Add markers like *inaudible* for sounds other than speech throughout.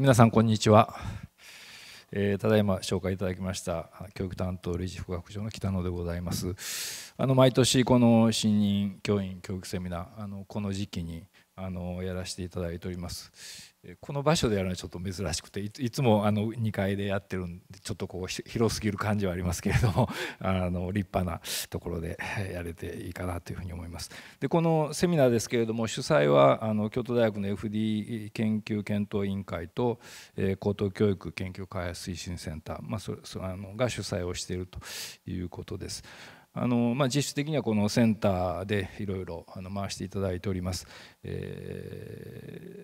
皆さんこんにちは、えー、ただいま紹介いただきました教育担当理事副学長の北野でございますあの毎年この新任教員教育セミナーあのこの時期にあのやらせていただいておりますこの場所でやるのはちょっと珍しくていつもあの2階でやってるんでちょっとこう広すぎる感じはありますけれども *laughs* あの立派なところでやれていいかなというふうに思います。でこのセミナーですけれども主催はあの京都大学の FD 研究検討委員会と、え高等教育研究開発推進センター、まあ、それあのが主催をしているということです。あのまあ、実質的にはこのセンターでいろいろ回していただいております。えー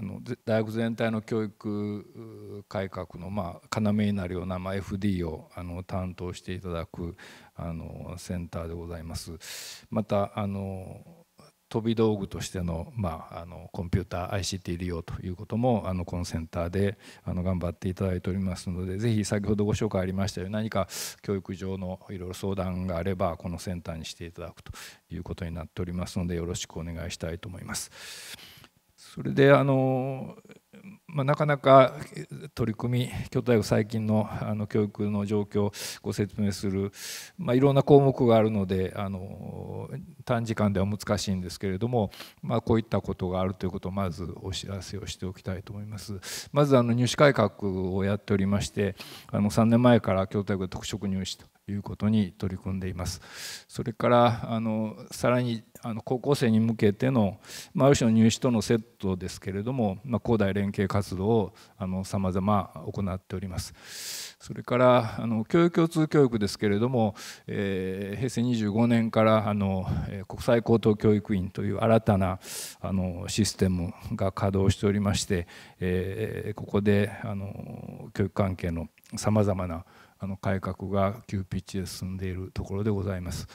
あの大学全体の教育改革のまあ要になるようなまあ FD をあの担当していただくあのセンターでございます。またあの飛び道具としての,、まあ、あのコンピューター ICT 利用ということもあのこのセンターであの頑張っていただいておりますのでぜひ先ほどご紹介ありましたように何か教育上のいろいろ相談があればこのセンターにしていただくということになっておりますのでよろしくお願いしたいと思います。それであのまあ、なかなか取り組み京都大学最近のあの教育の状況をご説明する、まあ、いろんな項目があるのであの短時間では難しいんですけれども、まあ、こういったことがあるということをまずお知らせをしておきたいと思います。まずあの入試改革をやっておりましてあの3年前から京都大学特色入試ということに取り組んでいます。それからあのさらにあの高校生に向けての、まあ、ある種の入試とのセットですけれども、まあ、高大連携活活動をあの様々行っておりますそれからあの教育共通教育ですけれども、えー、平成25年からあの国際高等教育院という新たなあのシステムが稼働しておりまして、えー、ここであの教育関係のさまざまなあの改革が急ピッチで進んでいるところでございます。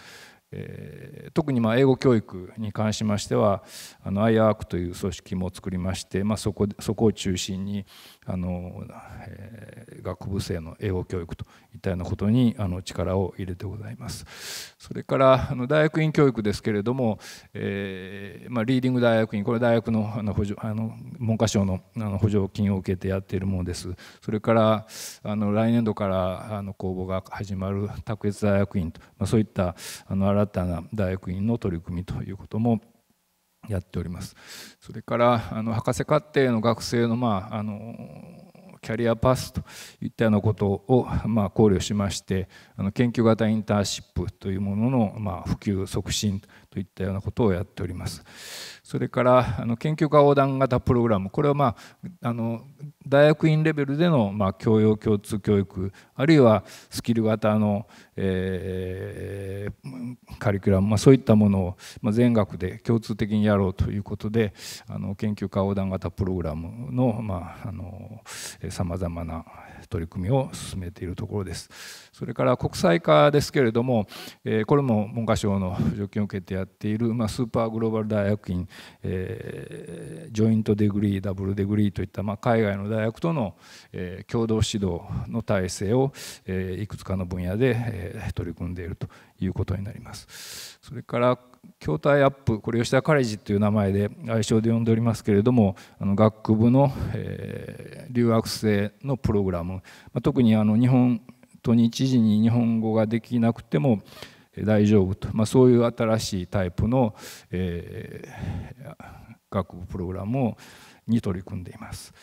え特にまあ英語教育に関しましてはあの IARC という組織も作りまして、まあ、そこそこを中心に、あの、えー、学部生の英語教育といったようなことにあの力を入れてございます。それからあの大学院教育ですけれども、えー、まあ、リーディング大学院これ大学のあの補助あの文科省のあの補助金を受けてやっているものです。それからあの来年度からあの公募が始まる卓越大学院と、まあ、そういったあの新たな大学院の取り組みということもやっておりますそれからあの博士課程の学生の,、まあ、あのキャリアパスといったようなことを、ま考慮しましてあの研究型インターンシップというものの、ま普及促進といったようなことをやっております。それからあの研究家横断型プログラムこれは、まあ、あの大学院レベルでの、まあ、教養共通教育あるいはスキル型の、えー、カリキュラム、まあ、そういったものを、まあ、全学で共通的にやろうということであの研究家横断型プログラムのさまざ、まな取り組みを進めているところです。それから国際化ですけれども、えこれも文科省の助金を受けてやっている、まあ、スーパーグローバル大学院、えー、ジョイントデグリーダブルデグリーといった、まあ、海外の大学との、え共同指導の体制を、えいくつかの分野で、え取り組んでいるということになります。それから筐体アップこれ吉田カレッジという名前で愛称で呼んでおりますけれどもあの学部の、えー、留学生のプログラム、まあ、特にあの日本土日時に日本語ができなくても大丈夫と、まあ、そういう新しいタイプの、えー、学部プログラムに取り組んでいます。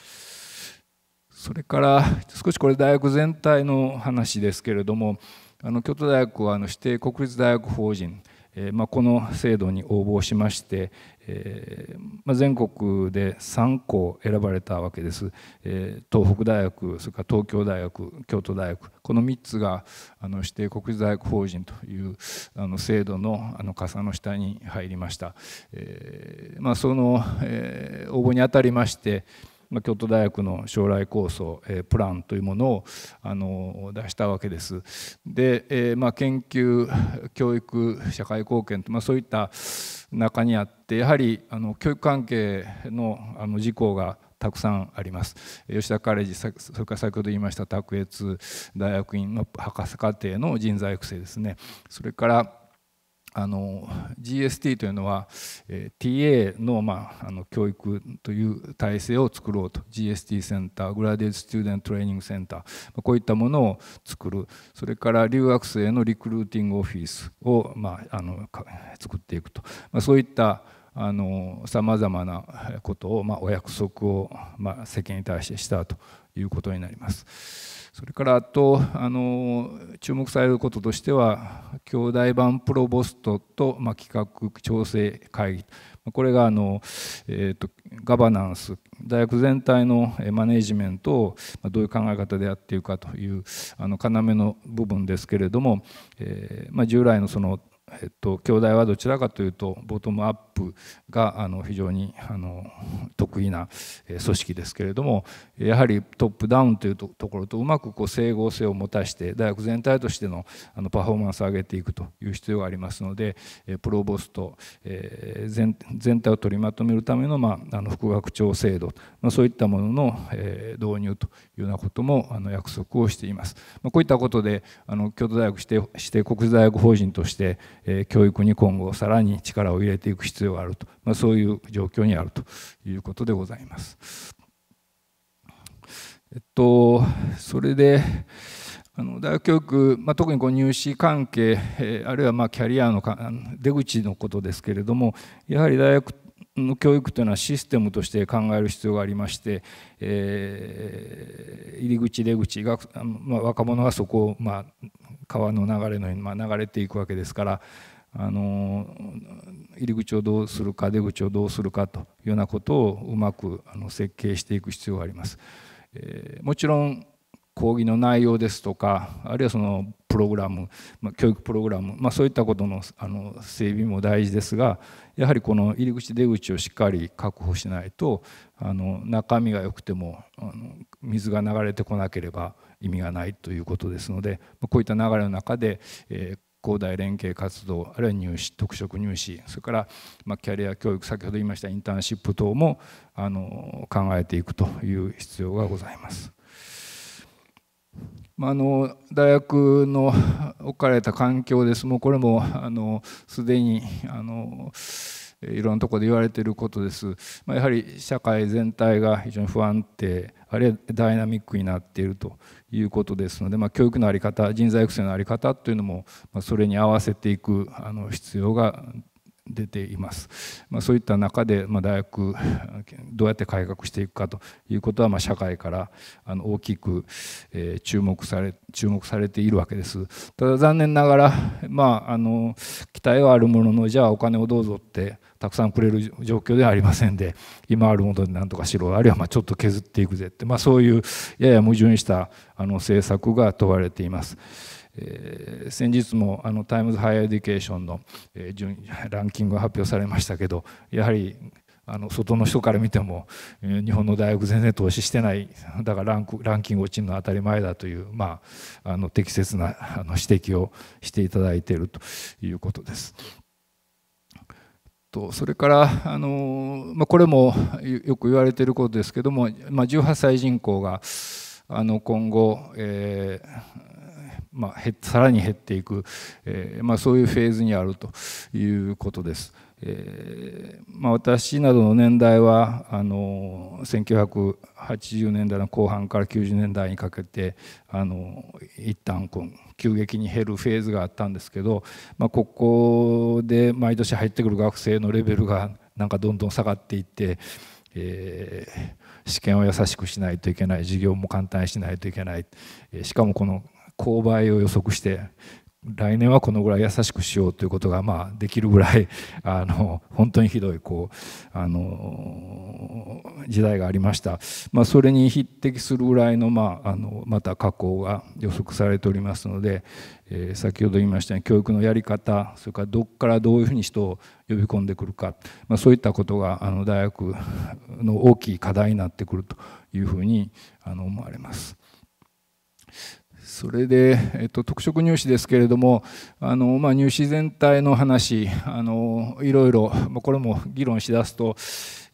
それから少しこれ大学全体の話ですけれどもあの京都大学はあの指定国立大学法人、えーまあ、この制度に応募しまして、えーまあ、全国で3校選ばれたわけです、えー、東北大学それから東京大学京都大学この3つがあの指定国立大学法人というあの制度のあの傘の下に入りました、えーまあ、その、えー、応募にあたりまして、京都大学の将来構想、えー、プランというものをあの出したわけです。で、えーまあ、研究教育社会貢献と、まあ、そういった中にあってやはりあの教育関係のあの事項がたくさんあります吉田カレッジそれから先ほど言いました卓越大学院の博士課程の人材育成ですねそれからあの GST というのは、えー、TA の,、まあ、あの教育という体制を作ろうと GST センターグラデート・スチューデント・トレーニング・センターこういったものを作るそれから留学生のリクルーティング・オフィスを、まあ、あの作っていくと、まあ、そういったさまざまなことを、まあ、お約束を、まあ、世間に対してしたということになります。それからあとあの注目されることとしては兄弟版プロボストと、まあ、企画調整会議これがあの、えーと、ガバナンス大学全体のマネジメントをどういう考え方でやっているかというあの要の部分ですけれども、えーまあ、従来のそのえっと、京大はどちらかというとボトムアップがあの非常にあの得意な組織ですけれどもやはりトップダウンというところとうまくこう整合性を持たして大学全体としてのあのパフォーマンスを上げていくという必要がありますのでプロボスト全体を取りまとめるための,、まあ、あの副学長制度、まあ、そういったものの導入というようなこともあの約束をしています。まあ、こういったことであの京都大学指定指定国際大学法人としてえ教育に今後さらに力を入れていく必要があると、まあ、そういう状況にあるということでございます。えっと、それであの大学教育、まあ、特にこう入試関係、えあるいはまキャリアの出口のことですけれどもやはり大学の教育というのはシステムとして考える必要がありまして、えー、入り口出口が、まあ、若者がそこを、まあ、川の流れのように、まあ、流れていくわけですから、あの入り口をどうするか出口をどうするかというようなことをうまくあの設計していく必要があります。えー、もちろん講義の内容ですとかあるいはそのプログラム、まあ、教育プログラム、まあ、そういったことのあの整備も大事ですがやはりこの入り口出口をしっかり確保しないとあの中身が良くてもあの水が流れてこなければ意味がないということですのでこういった流れの中で、えー高大連携活動あるいは入試特色入試それから、まキャリア教育先ほど言いましたインターンシップ等もあの考えていくという必要がございます。まあの大学の *laughs* 置かれた環境ですもうこれもあのすでにあのいろんなとこで言われていることです、まあ、やはり社会全体が非常に不安定あるいはダイナミックになっているということですので、まあ、教育の在り方人材育成の在り方というのも、まあ、それに合わせていくあの必要が出ています、まあ、そういった中で、まあ、大学どうやって改革していくかということは、まあ、社会からあの大きく、えー、注目され注目されているわけですただ残念ながら、まあ、あの期待はあるもののじゃあお金をどうぞってたくさんくれる状況ではありませんで今あるもので何とかしろあるいはまあちょっと削っていくぜって、まあ、そういうやや矛盾したあの政策が問われています。え先日もあのタイムズ・ハイ・エデュケーションの、え順ランキングが発表されましたけどやはりあの外の人から見ても、え日本の大学全然投資してないだからランクランキング落ちるのは当たり前だという、まあ、あの適切なあの指摘をしていただいているということです。とそれからあの、まあ、これもよく言われていることですけども、まあ、18歳人口があの今後、えーまあ、さらに減っていく、えーまあ、そういうフェーズにあるということです。えーまあ、私などの年代はあの1980年代の後半から90年代にかけてあの一旦こう急激に減るフェーズがあったんですけど、まあ、ここで毎年入ってくる学生のレベルがなんかどんどん下がっていって。えー、試験を優しくしないといけない授業も簡単にしないといけない、えー、しかもこの勾配を予測して来年はこのぐらい優しくしようということがまあできるぐらい *laughs* あの本当にひどいこうあの時代がありました、まあ、それに匹敵するぐらいの,、まあ、あのまた加工が予測されておりますので、えー、先ほど言いましたように教育のやり方それからどこからどういうふうに人を呼び込んでくるか、まあ、そういったことがあの大学の大きい課題になってくるというふうにあの思われます。それで、えっと、特色入試ですけれどもあの、まあ、入試全体の話あのいろいろ、まあ、これも議論しだすと、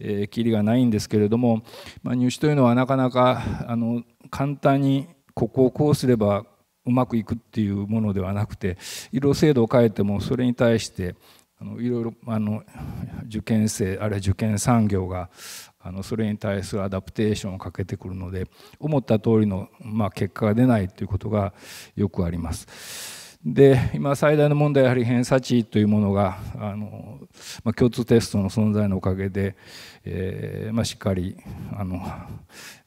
えー、きりがないんですけれども、まあ、入試というのはなかなかあの簡単にここをこうすればうまくいくっていうものではなくていろいろ制度を変えてもそれに対してあのいろいろあの受験生あるいは受験産業があのそれに対するアダプテーションをかけてくるので思った通りの、まあ、結果が出ないということがよくあります。で今最大の問題はやはり偏差値というものがあの、まあ、共通テストの存在のおかげで、えー、まあ、しっかりあの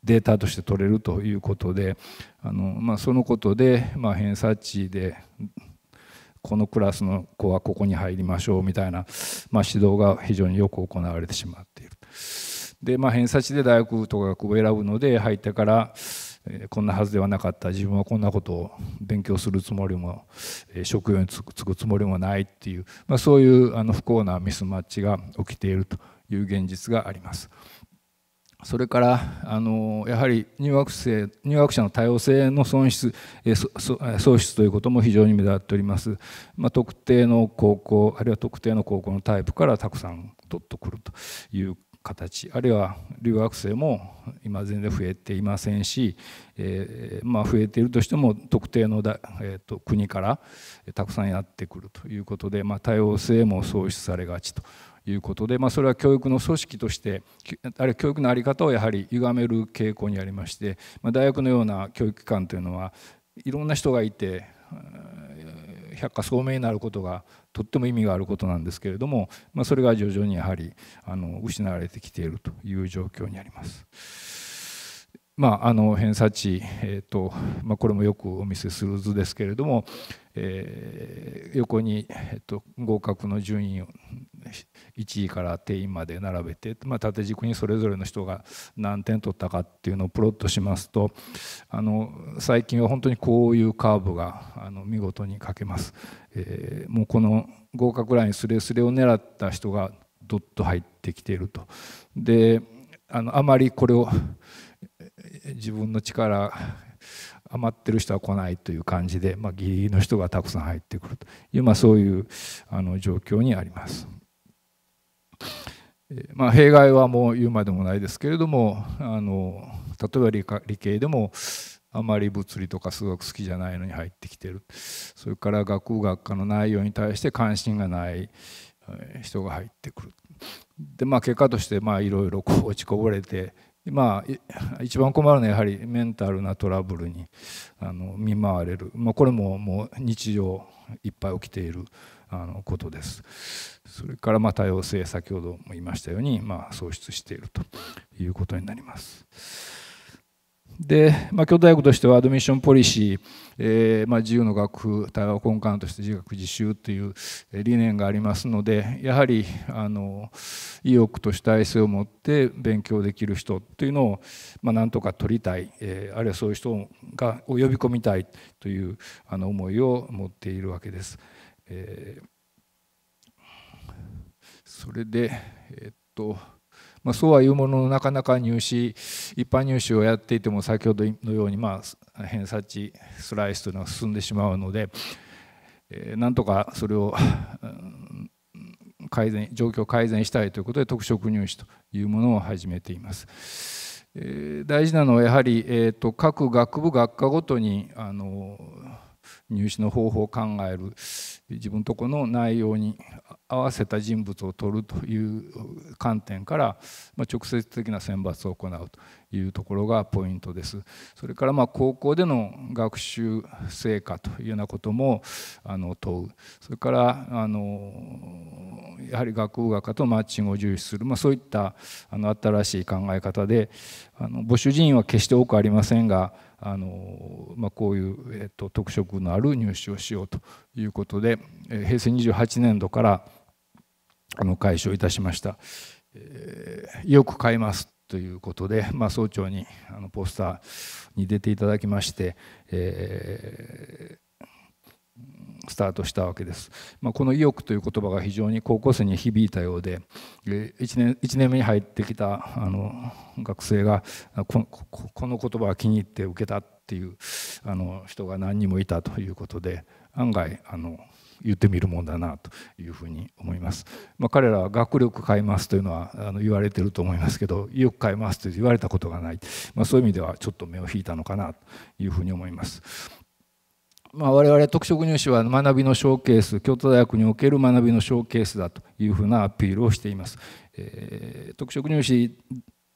データとして取れるということであの、まあ、そのことで、ま偏差値でこのクラスの子はここに入りましょうみたいな、ま指導が非常によく行われてしまっている。で、まあ、偏差値で大学とか学部を選ぶので入ってから、えー、こんなはずではなかった自分はこんなことを勉強するつもりも、えー、職業に就くつもりもないっていう、まあ、そういうあの不幸なミスマッチが起きているという現実があります。それからあのやはり入学生入学者の多様性の損失喪失ということも非常に目立っております、まあ、特定の高校あるいは特定の高校のタイプからたくさん取ってくるという形あるいは留学生も今全然増えていませんし、えー、まあ、増えているとしても特定のだ、えーと、国からたくさんやってくるということで、まあ、多様性も創出されがちということで、まあ、それは教育の組織としてあるいは教育の在り方をやはり歪める傾向にありまして、まあ、大学のような教育機関というのはいろんな人がいて百科聡明になることがとっても意味があることなんですけれども、まあ、それが徐々にやはりあの失われてきているという状況にあります。まあ、あの偏差値、えーとまあ、これもよくお見せする図ですけれども、えー、横に、えーと、と合格の順位1位から定員まで並べて、まあ、縦軸にそれぞれの人が何点取ったかっていうのをプロットしますとあの最近は本当にこういうカーブがあの見事に書けます、えー、もうこの合格ラインスレスレを狙った人がどっと入ってきているとであのあまりこれを自分の力余ってる人は来ないという感じで、まあ、ギリギリの人がたくさん入ってくるという、まあ、そういうあの状況にあります。まあ、弊害はもう言うまでもないですけれどもあの例えば理系でもあまり物理とか数学好きじゃないのに入ってきてるそれから学学科の内容に対して関心がない人が入ってくるでまあ結果としてまあいろいろこう *laughs* 落ちこぼれてまあ一番困るのはやはりメンタルなトラブルにあの見舞われる、まあ、これももう日常いっぱい起きているあのことです。それからま多様性先ほども言いましたように、ま創出しているということになります。で、まあ、京都大学としてはアドミッションポリシー、えー、まあ、自由の学府対話を根幹として自学自習という理念がありますのでやはりあの意欲と主体性を持って勉強できる人というのを、まあ、なんとか取りたい、えー、あるいはそういう人がを呼び込みたいというあの思いを持っているわけです。えー、それで、えー、っとまあ、そうはいうもののなかなか入試一般入試をやっていても先ほどのように、まあ、偏差値スライスというのは進んでしまうので、えー、なんとかそれを、うん、改善状況を改善したいということで特色入試というものを始めています。え大事なのはやはり、えーと各学部学科ごとにあの入試の方法を考える、自分とこの内容に合わせた人物を取るという観点から、ま直接的な選抜を行うというところがポイントです。それからま高校での学習成果というようなこともあの問うそれからあのやはり学部学科とマッチングを重視する、まあ、そういったあの新しい考え方であの募集人員は決して多くありませんがあの、まあ、こういう、えっと、特色のある入試をしようということで平成28年度からあの開始をいたしました、えー、よく買いますということで、まあ、総長にあのポスターに出ていただきまして、えー、スタートしたわけです、まあ、この「意欲」という言葉が非常に高校生に響いたようで1年 ,1 年目に入ってきたあの学生がここの言葉は気に入って受けたっていうあの人が何人もいたということで案外あの言ってみるもんだなというふうに思います。まあ、彼らは学力変えますというのはあの言われてると思いますけど意欲変えますと言われたことがない、まあ、そういう意味ではちょっと目を引いたのかなというふうに思います。まあ、我々特色入試は学びのショーケース京都大学における学びのショーケースだというふうなアピールをしています。えー、特色入試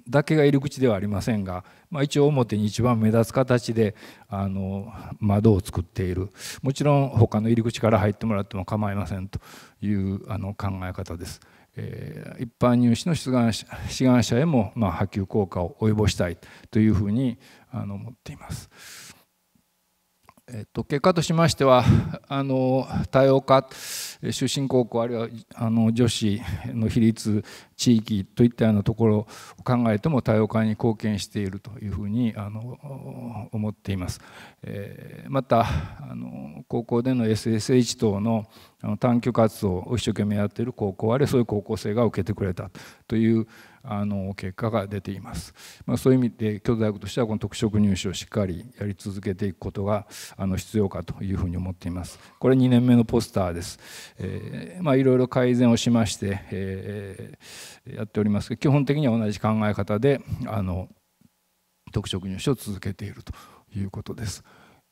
だけが入り口ではありませんが、まあ、一応表に一番目立つ形であの窓を作っているもちろん他の入り口から入ってもらっても構いませんというあの考え方です。えー、一般入試の志願者志願者へも、まあ、波及効果を及ぼしたいというふうにあの思っています。えっと、結果としましてはあの多様化出身高校あるいはあの女子の比率地域といったようなところを考えても多様化に貢献しているというふうにあの思っています。えー、またあの高校での SSH 等のあの探究活動を一生懸命やっている高校あるいはそういう高校生が受けてくれたというあの結果が出ています、まあ、そういう意味で京都大学としてはこの特色入試をしっかりやり続けていくことがあの必要かというふうに思っていますこれ2年目のポスターです、えー、まあいろいろ改善をしまして、えー、やっておりますが基本的には同じ考え方であの特色入試を続けているということです。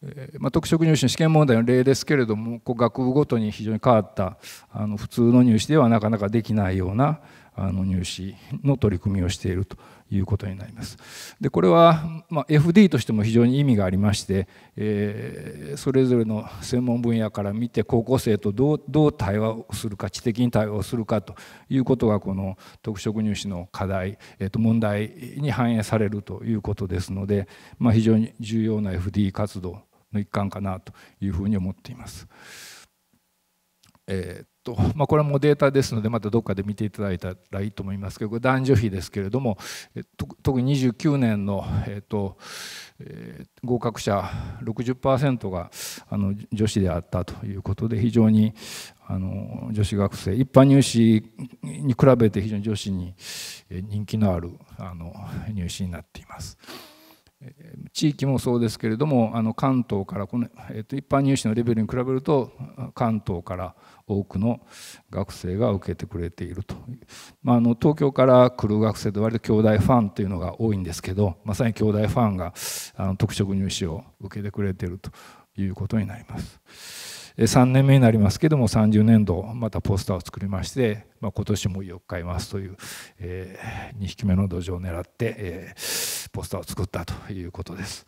えまあ、特色入試の試験問題の例ですけれどもこう学部ごとに非常に変わったあの普通の入試ではなかなかできないようなあの入試の取り組みをしているということになります。でこれは、ま FD としても非常に意味がありまして、えそれぞれの専門分野から見て高校生とどうどう対話をするか知的に対話をするかということがこの特色入試の課題、えー、と問題に反映されるということですので、ま非常に重要な FD 活動の一環かなというふうに思っています。えーと *laughs* まあ、これもデータですのでまたどっかで見ていただいたらいいと思いますけど男女比ですけれども特に29年の、えーとえー、合格者60%があの女子であったということで非常にあの女子学生一般入試に比べて非常に女子に人気のあるあの入試になっています。地域もそうですけれどもあの関東からこの、えー、と一般入試のレベルに比べると関東から多くの学生が受けてくれていると、まあ、あの東京から来る学生で割と兄弟ファンというのが多いんですけどまさに兄弟ファンがあの特色入試を受けてくれているということになります。3年目になりますけども30年度またポスターを作りまして、まあ、今年も4日買いますという、えー、2匹目の土壌を狙って、えー、ポスターを作ったということです。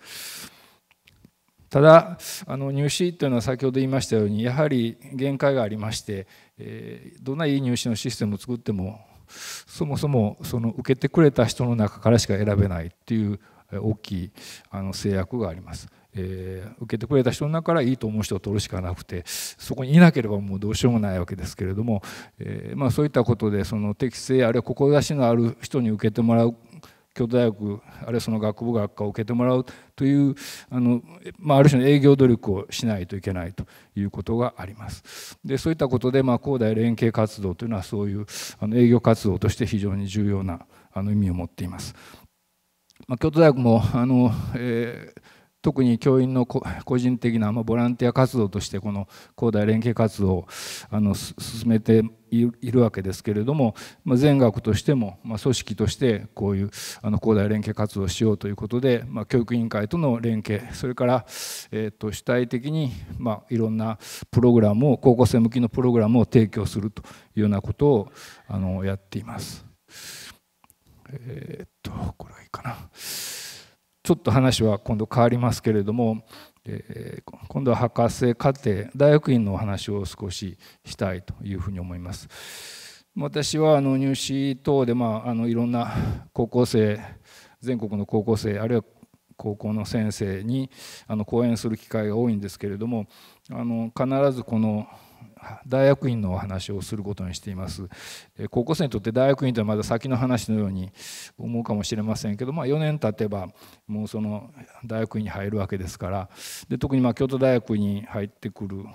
ただあの入試というのは先ほど言いましたようにやはり限界がありまして、えー、どんないい入試のシステムを作ってもそもそもその受けてくれた人の中からしか選べないっていう大きいあの制約があります。えー、受けてくれた人の中からいいと思う人を取るしかなくてそこにいなければもうどうしようもないわけですけれども、えー、まあ、そういったことでその適性あるいは志のある人に受けてもらう京都大学あるいはその学部学科を受けてもらうというあの、まあ、ある種の営業努力をしないといけないということがあります。でそういったことで、まあ、高大連携活動というのはそういうあの営業活動として非常に重要なあの意味を持っています。まあ、京都大学もあの、えー特に教員の個人的な、まボランティア活動としてこの高大連携活動をあの進めているわけですけれども、ま全学としても、ま組織としてこういうあの高大連携活動をしようということで、ま教育委員会との連携それから、えと主体的に、まいろんなプログラムを高校生向きのプログラムを提供するというようなことをあのやっています。えっ、とこれいいかな。ちょっと話は今度変わりますけれども、えー、今度は博士課程大学院のお話を少ししたいというふうに思います。私はあの入試等で、まあ、あのいろんな高校生全国の高校生あるいは高校の先生にあの講演する機会が多いんですけれどもあの必ずこの大学院のお話をすることにしています高校生にとって大学院というのはまだ先の話のように思うかもしれませんけど、まあ、4年経てばもうその大学院に入るわけですからで特にま京都大学に入ってくる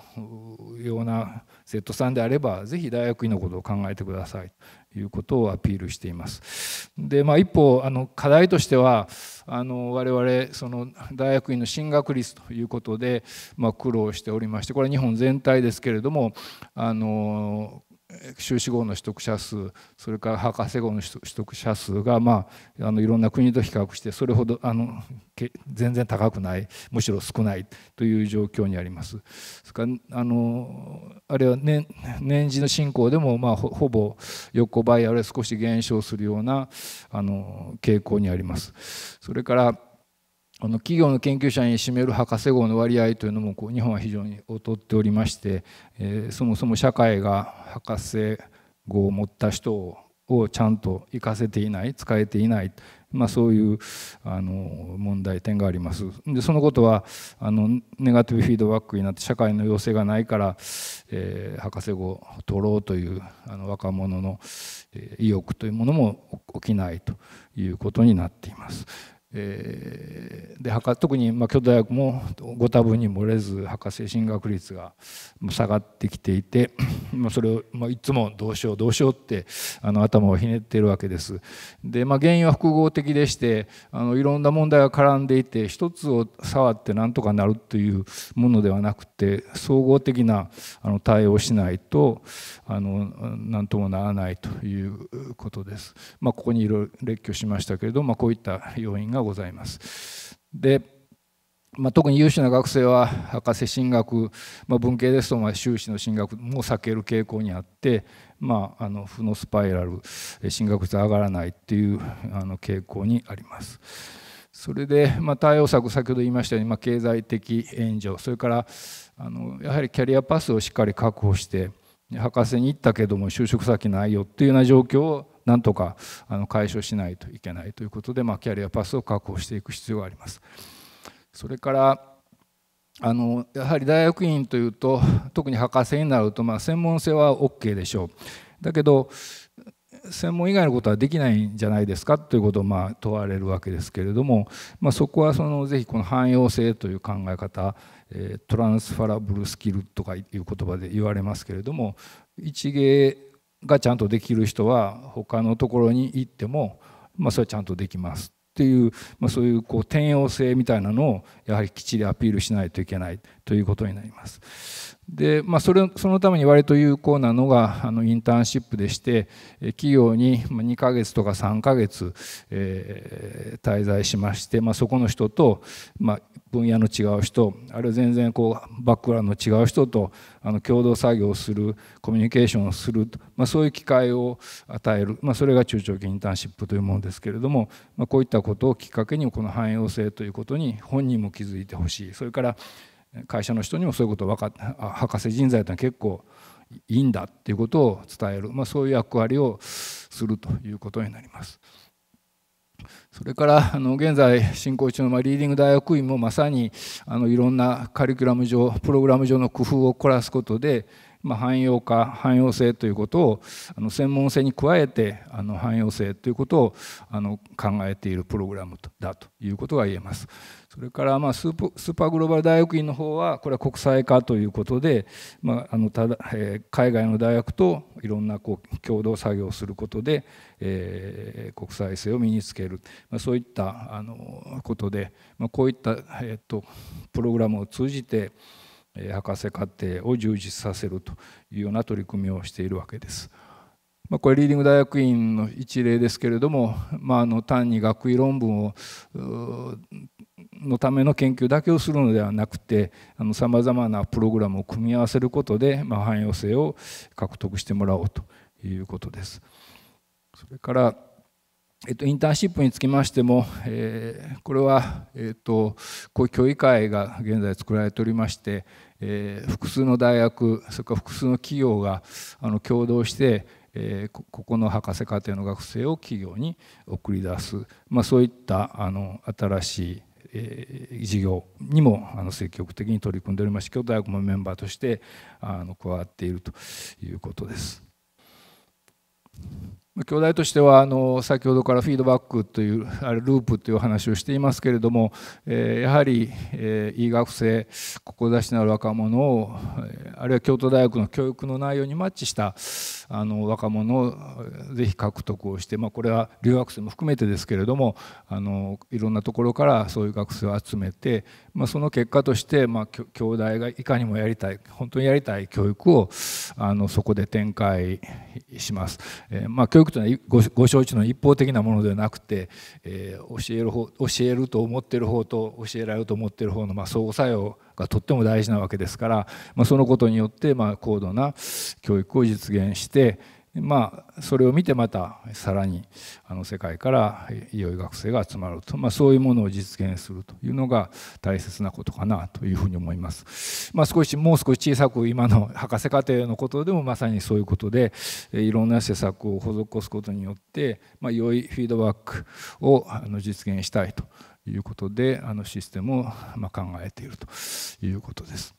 ような生徒さんであれば是非大学院のことを考えてくださいいうことをアピールしています。でまあ、一方あの課題としてはあの我々その大学院の進学率ということで、まあ、苦労しておりましてこれは日本全体ですけれどもあの修士号の取得者数それから博士号の取得者数が、まあ、あのいろんな国と比較してそれほどあの全然高くないむしろ少ないという状況にあります。ですからあのあるいは年年次の進行でも、まあ、ほぼ横ばいあるいは少し減少するようなあの傾向にあります。それからあの企業の研究者に占める博士号の割合というのもこう日本は非常に劣っておりまして、えー、そもそも社会が博士号を持った人をちゃんと活かせていない使えていない、まあ、そういうあの問題点がありますでそのことはあのネガティブフィードバックになって社会の要請がないから、えー、博士号を取ろうというあの若者の意欲というものも起きないということになっています。えで特にまあ京都大学もご多分に漏れず博士進学率が下がってきていて、*clears throat* まあ、それを、まあ、いつもどうしようどうしようってあの頭をひねっているわけです。で、まあ、原因は複合的でしてあのいろんな問題が絡んでいて一つを触ってなんとかなるというものではなくて総合的なあの対応をしないとあの何ともならないということです。まあ、ここにいろいろ列挙しましたけれど、まあ、こういった要因ががございます。でまあ、特に優秀な学生は博士進学、まあ、文系ですとまあ修士の進学も避ける傾向にあって、まあ、あの負のスパイラル進学率上がらないっていうあの傾向にあります。それで、まあ、対応策先ほど言いましたように、まあ、経済的援助それからあのやはりキャリアパスをしっかり確保して博士に行ったけども就職先ないよっていうような状況をなんとかあの解消しないといけないということで、まあ、キャリアパスを確保していく必要があります。それからあのやはり大学院というと特に博士になると、まあ、専門性は OK でしょう。だけど専門以外のことはできないんじゃないですかということをまあ問われるわけですけれども、まあ、そこはそのぜひこの汎用性という考え方、えトランスファラブルスキルとかいう言葉で言われますけれども一芸がちゃんとできる人は他のところに行っても、まあ、それはちゃんとできますっていう、まあ、そういうこう転用性みたいなのをやはりきっちりアピールしないといけないということになります。で、まあ、それそのために割と有効なのがあのインターンシップでして企業に2ヶ月とか3ヶ月、えー、滞在しまして、まあ、そこの人と、まあ、分野の違う人あるいは全然こうバックグラウンドの違う人とあの共同作業をするコミュニケーションをする、まあ、そういう機会を与える、まあ、それが中長期インターンシップというものですけれども、まあ、こういったことをきっかけにこの汎用性ということに本人も気づいてほしいそれから会社の人にもそういうことをか博士人材というのは結構いいんだっていうことを伝える、まあ、そういう役割をするということになります。それからあの現在進行中のリーディング大学院もまさにあのいろんなカリキュラム上プログラム上の工夫を凝らすことでまあ、汎用化汎用性ということをあの専門性に加えてあの汎用性ということをあの考えているプログラムだということが言えます。それからまあスーパーグローバル大学院の方はこれは国際化ということで、まああのただえー、海外の大学といろんなこう共同作業をすることで、えー、国際性を身につける、まあ、そういったあのことで、まあ、こういった、えー、とプログラムを通じて、博士課程を充実させるというような取り組みをしているわけです。まあ、これリーディング大学院の一例ですけれども、まあ、あの単に学位論文をのための研究だけをするのではなくてさまざまなプログラムを組み合わせることで、まあ、汎用性を獲得してもらおうということです。それからえっと、インターンシップにつきましても、えー、これは、えっと、こういう協議会が現在作られておりまして、えー、複数の大学それから複数の企業があの共同して、えー、ここの博士課程の学生を企業に送り出す、まあ、そういったあの新しいえ事業にもあの積極的に取り組んでおりまして京都大学もメンバーとしてあの加わっているということです。教材としてはあの先ほどからフィードバックというあれループという話をしていますけれども、えやはり、えー、い学生志のある若者を、あるいは京都大学の教育の内容にマッチしたあの若者をぜひ獲得をして、まあ、これは留学生も含めてですけれどもあのいろんなところからそういう学生を集めて、まあ、その結果として、まあ、兄弟がいかにもやりたい本当にやりたい教育をあのそこで展開します。えー、まあ、教育というのはご承知の一方的なものではなくて、えー、教える方教えると思ってる方と教えられると思ってる方のま相互作用がとっても大事なわけですから、まあ、そのことによってま高度な教育を実現してまあ、それを見てまたさらにあの世界から良い学生が集まると、まあ、そういうものを実現するというのが大切なことかなというふうに思います、まあ、少しもう少し小さく今の博士課程のことでもまさにそういうことでいろんな施策を施すことによって、まあ、良いフィードバックをあの実現したいということであのシステムをま考えているということです。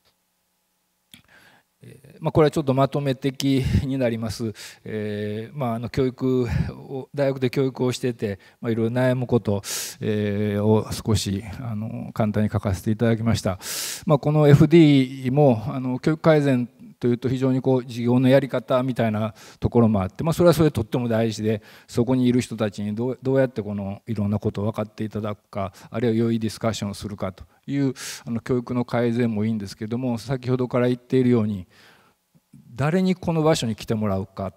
まあ、これはちょっとまとめ的になります、えー、まあ、あの教育を大学で教育をしてて、まあ、いろいろ悩むこと、えー、を少しあの簡単に書かせていただきました、まあ、この FD もあの教育改善というと非常にこう事業のやり方みたいなところもあって、まあ、それはそれとっても大事でそこにいる人たちにどうどうやってこのいろんなことを分かっていただくかあるいは良いディスカッションをするかというあの教育の改善もいいんですけども先ほどから言っているように誰にこの場所に来てもらうか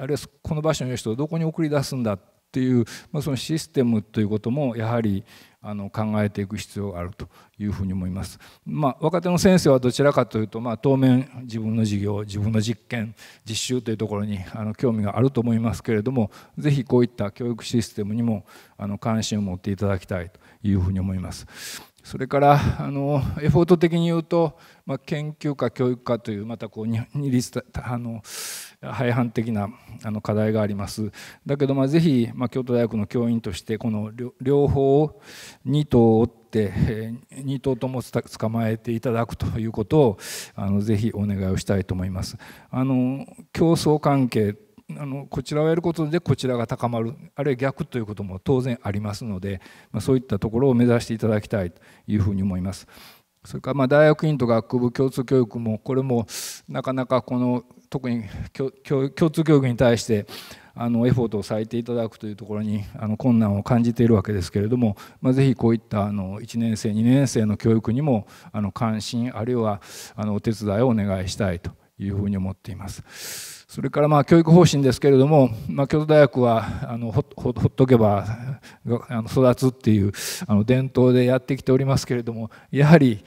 あるいはこの場所の人をどこに送り出すんだっていう、まあ、そのシステムということもやはりあの考えていく必要があるというふうに思います。まあ、若手の先生はどちらかというと、まあ、当面自分の授業自分の実験実習というところにあの興味があると思いますけれども是非こういった教育システムにもあの関心を持っていただきたいというふうに思います。それからあのエフォート的に言うと、まあ、研究か教育かというまたこう二律あの廃反的なあの課題がありますだけど、まあ、ぜひ、まあ、京都大学の教員としてこの両方を2頭を追って、えー、2頭とも捕まえていただくということをあのぜひお願いをしたいと思います。あの競争関係あのこちらをやることでこちらが高まるあるいは逆ということも当然ありますので、まあ、そういったところを目指していただきたいというふうに思います。それからま大学院と学部共通教育もこれもなかなかこの特に共通教育に対してあのエフォートを割いていただくというところにあの困難を感じているわけですけれども、まあ、ぜひこういったあの1年生2年生の教育にもあの関心あるいはあのお手伝いをお願いしたいというふうに思っています。それからまあ教育方針ですけれども、まあ、京都大学はあのほほほっとけばあの育つっていうあの伝統でやってきておりますけれどもやはり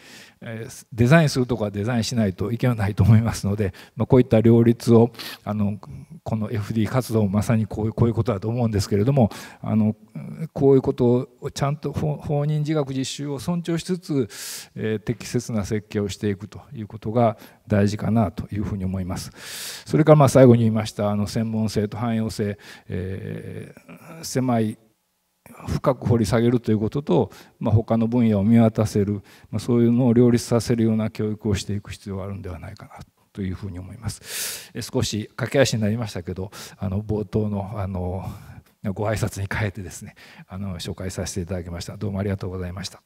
デザインするとかデザインしないといけないと思いますので、まあ、こういった両立をあのこの FD 活動もまさにこういうこういうことだと思うんですけれどもあのこういうことをちゃんと法人自学実習を尊重しつつ、えー、適切な設計をしていくということが大事かなというふうに思います。それからまあ最後に言いましたあの専門性と汎用性、えー、狭い深く掘り下げるということと、まあ、他の分野を見渡せる、まあ、そういうのを両立させるような教育をしていく必要があるんではないかなというふうに思います。少し駆け足になりましたけどあの冒頭のあのご挨拶に変えてですねあの紹介させていただきましたどうもありがとうございました。